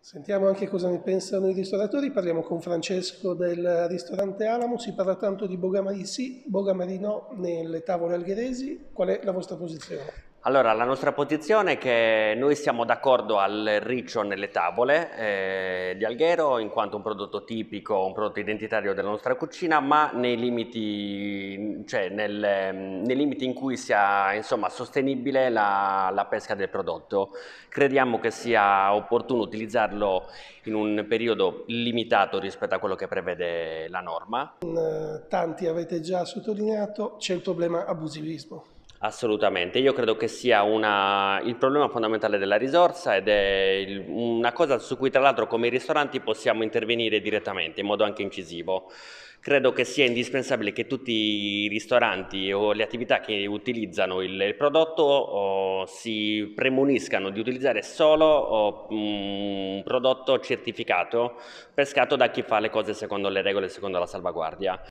Sentiamo anche cosa ne pensano i ristoratori, parliamo con Francesco del ristorante Alamo, si parla tanto di Bogamari sì, Bogamari no nelle tavole algheresi, qual è la vostra posizione? Allora, la nostra posizione è che noi siamo d'accordo al riccio nelle tavole eh, di Alghero in quanto un prodotto tipico, un prodotto identitario della nostra cucina, ma nei limiti cioè nel, ehm, nei limiti in cui sia insomma, sostenibile la, la, pesca del prodotto. Crediamo che sia opportuno utilizzarlo in un periodo limitato rispetto a quello che prevede la norma. Mm, tanti avete già sottolineato, c'è il problema abusivismo Assolutamente, io credo che sia una, il problema fondamentale della risorsa ed è il, una cosa su cui tra l'altro come ristoranti possiamo intervenire direttamente in modo anche incisivo. Credo che sia indispensabile che tutti i ristoranti o le attività che utilizzano il, il prodotto o, si premuniscano di utilizzare solo o, un mm, prodotto certificato pescato da chi fa le cose secondo le regole, secondo la salvaguardia.